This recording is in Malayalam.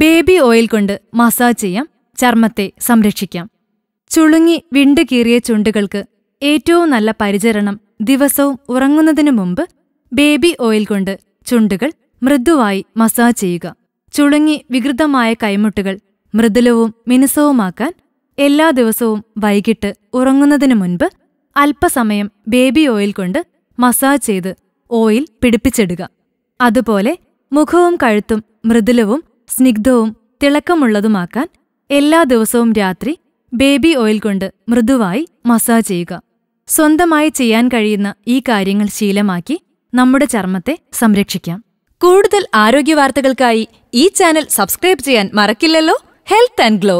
ബേബി ഓയിൽ കൊണ്ട് മസാജ് ചെയ്യാം ചർമ്മത്തെ സംരക്ഷിക്കാം ചുളുങ്ങി വിണ്ടുകീറിയ കീറിയ ചുണ്ടുകൾക്ക് ഏറ്റവും നല്ല പരിചരണം ദിവസവും ഉറങ്ങുന്നതിനു മുമ്പ് ബേബി ഓയിൽ കൊണ്ട് ചുണ്ടുകൾ മൃദുവായി മസാജ് ചെയ്യുക ചുളുങ്ങി വികൃതമായ കൈമുട്ടുകൾ മൃദുലവും മിനുസവുമാക്കാൻ എല്ലാ ദിവസവും വൈകിട്ട് ഉറങ്ങുന്നതിനു മുൻപ് അല്പസമയം ബേബി ഓയിൽ കൊണ്ട് മസാജ് ചെയ്ത് ഓയിൽ പിടിപ്പിച്ചിടുക അതുപോലെ മുഖവും കഴുത്തും മൃദുലവും സ്നിഗ്ധവും തിളക്കമുള്ളതുമാക്കാൻ എല്ലാ ദിവസവും രാത്രി ബേബി ഓയിൽ കൊണ്ട് മൃദുവായി മസാജ് ചെയ്യുക സ്വന്തമായി ചെയ്യാൻ കഴിയുന്ന ഈ കാര്യങ്ങൾ ശീലമാക്കി നമ്മുടെ ചർമ്മത്തെ സംരക്ഷിക്കാം കൂടുതൽ ആരോഗ്യ വാർത്തകൾക്കായി ഈ ചാനൽ സബ്സ്ക്രൈബ് ചെയ്യാൻ മറക്കില്ലല്ലോ ഹെൽത്ത് ആൻഡ് ഗ്ലോ